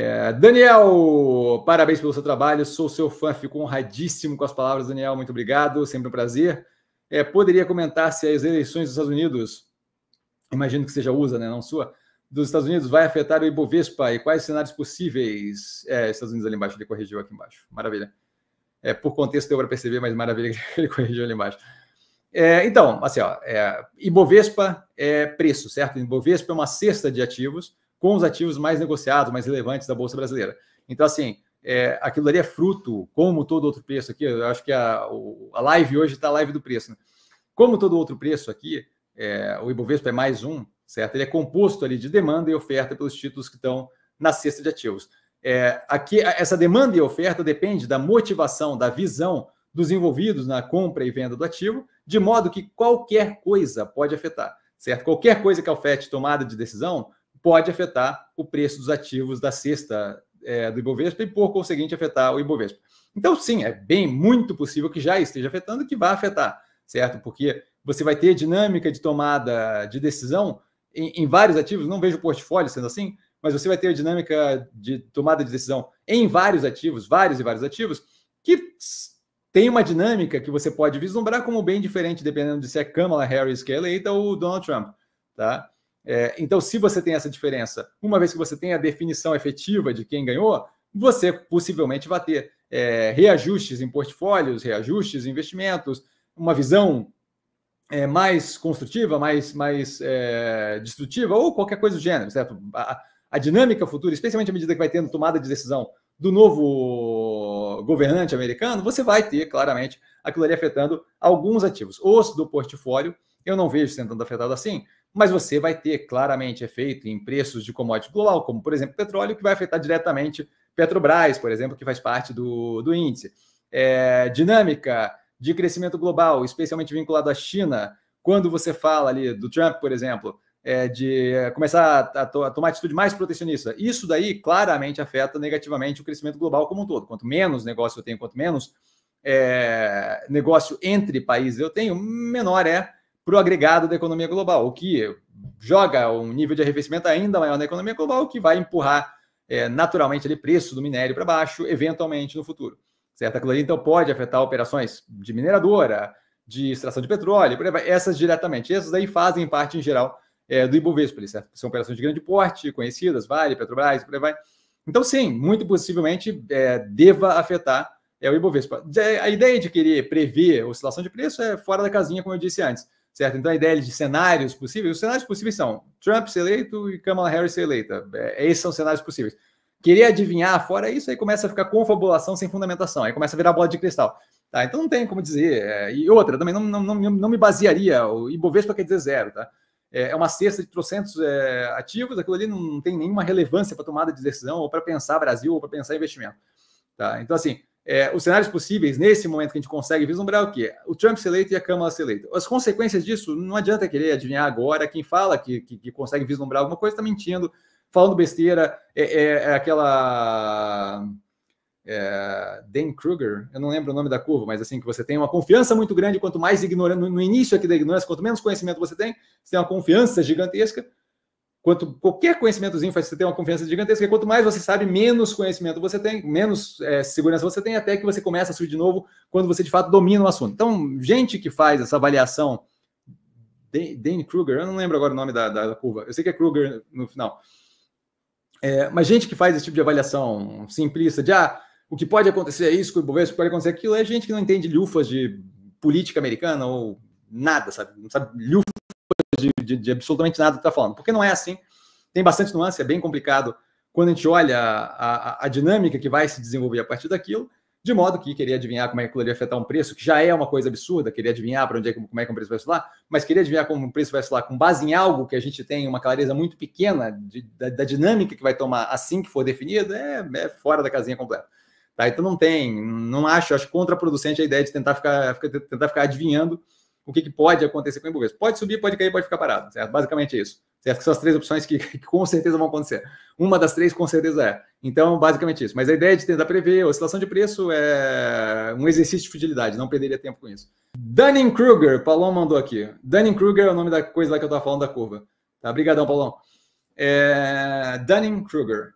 É, Daniel, parabéns pelo seu trabalho, sou seu fã, fico honradíssimo com as palavras, Daniel, muito obrigado, sempre um prazer. É, poderia comentar se as eleições dos Estados Unidos, imagino que seja USA, né, não sua, dos Estados Unidos vai afetar o Ibovespa e quais cenários possíveis? É, Estados Unidos ali embaixo, ele corrigiu aqui embaixo, maravilha. É, por contexto deu para perceber, mas maravilha que ele corrigiu ali embaixo. É, então, assim, ó, é, Ibovespa é preço, certo? Ibovespa é uma cesta de ativos, com os ativos mais negociados, mais relevantes da Bolsa Brasileira. Então, assim, é, aquilo ali é fruto, como todo outro preço aqui, eu acho que a, a live hoje está a live do preço, né? Como todo outro preço aqui, é, o Ibovespa é mais um, certo? Ele é composto ali de demanda e oferta pelos títulos que estão na cesta de ativos. É, aqui, essa demanda e oferta depende da motivação, da visão dos envolvidos na compra e venda do ativo, de modo que qualquer coisa pode afetar, certo? Qualquer coisa que afete tomada de decisão pode afetar o preço dos ativos da sexta é, do Ibovespa e, por conseguinte, afetar o Ibovespa. Então, sim, é bem muito possível que já esteja afetando, que vá afetar, certo? Porque você vai ter dinâmica de tomada de decisão em, em vários ativos, não vejo o portfólio sendo assim, mas você vai ter a dinâmica de tomada de decisão em vários ativos, vários e vários ativos, que tem uma dinâmica que você pode vislumbrar como bem diferente, dependendo de se é Kamala Harris que é eleita ou o Donald Trump, tá? É, então, se você tem essa diferença, uma vez que você tem a definição efetiva de quem ganhou, você possivelmente vai ter é, reajustes em portfólios, reajustes em investimentos, uma visão é, mais construtiva, mais, mais é, destrutiva, ou qualquer coisa do gênero, certo? A, a dinâmica futura, especialmente à medida que vai tendo tomada de decisão do novo governante americano, você vai ter claramente aquilo ali afetando alguns ativos. Os do portfólio, eu não vejo sendo afetado assim, mas você vai ter claramente efeito em preços de commodity global, como por exemplo petróleo, que vai afetar diretamente Petrobras, por exemplo, que faz parte do, do índice. É, dinâmica de crescimento global, especialmente vinculado à China, quando você fala ali do Trump, por exemplo, é, de começar a, to a tomar atitude mais protecionista, isso daí claramente afeta negativamente o crescimento global como um todo. Quanto menos negócio eu tenho, quanto menos é, negócio entre países eu tenho, menor é para o agregado da economia global, o que joga um nível de arrefecimento ainda maior na economia global, o que vai empurrar é, naturalmente o preço do minério para baixo, eventualmente no futuro. Certo? Aquilo ali, então, pode afetar operações de mineradora, de extração de petróleo, essas diretamente. Essas aí fazem parte, em geral, é, do Ibovespa. Certo? São operações de grande porte, conhecidas, Vale, Petrobras, por aí vai. Então, sim, muito possivelmente é, deva afetar é, o Ibovespa. A ideia de querer prever oscilação de preço é fora da casinha, como eu disse antes certo? Então a ideia é de cenários possíveis, os cenários possíveis são Trump ser eleito e Kamala Harris ser eleita. É, esses são cenários possíveis. Querer adivinhar fora isso, aí começa a ficar confabulação sem fundamentação, aí começa a virar bola de cristal. Tá, então não tem como dizer. É, e outra, também não, não, não, não me basearia, o Ibovespa quer dizer zero, tá? é, é uma cesta de trocentos é, ativos, aquilo ali não tem nenhuma relevância para tomada de decisão ou para pensar Brasil ou para pensar investimento. Tá? Então, assim, é, os cenários possíveis, nesse momento que a gente consegue vislumbrar o quê? O Trump se eleito e a Câmara se eleita. As consequências disso, não adianta querer adivinhar agora. Quem fala que, que, que consegue vislumbrar alguma coisa está mentindo, falando besteira. É, é, é aquela. É, Dan Kruger, eu não lembro o nome da curva, mas assim, que você tem uma confiança muito grande, quanto mais ignorante, no, no início aqui da ignorância, quanto menos conhecimento você tem, você tem uma confiança gigantesca, quanto qualquer conhecimentozinho faz você ter uma confiança gigantesca. Quanto mais você sabe, menos conhecimento você tem, menos é, segurança você tem, até que você começa a subir de novo quando você de fato domina o assunto. Então, gente que faz essa avaliação, Dane Kruger, eu não lembro agora o nome da, da, da curva, eu sei que é Kruger no final. É, mas gente que faz esse tipo de avaliação simplista de ah, o que pode acontecer é isso, o que pode acontecer é aquilo, é gente que não entende lufas de política americana ou nada, sabe? Não sabe lufas de, de, de absolutamente nada que está falando, porque não é assim. Tem bastante nuance, é bem complicado quando a gente olha a, a, a, dinâmica que vai se desenvolver a partir daquilo, de modo que queria adivinhar como é que aquilo ia afetar um preço, que já é uma coisa absurda, queria adivinhar para onde é que, como é que um preço vai oscilar, mas queria adivinhar como um preço vai oscilar com base em algo que a gente tem uma clareza muito pequena de, da, da, dinâmica que vai tomar assim que for definida, é, é, fora da casinha completa. Tá, então não tem, não acho, acho contraproducente a ideia de tentar ficar, ficar tentar ficar adivinhando o que, que pode acontecer com o Ibovespa. Pode subir, pode cair, pode ficar parado, certo? Basicamente é isso. Certo? são as três opções que, que, com certeza vão acontecer. Uma das três com certeza é. Então, basicamente isso. Mas a ideia de tentar prever oscilação de preço é um exercício de fidelidade. não perderia tempo com isso. Dunning-Kruger, Paulão mandou aqui. Dunning-Kruger é o nome da coisa lá que eu estava falando da curva. Tá? Obrigadão, Paulão. É... Dunning-Kruger.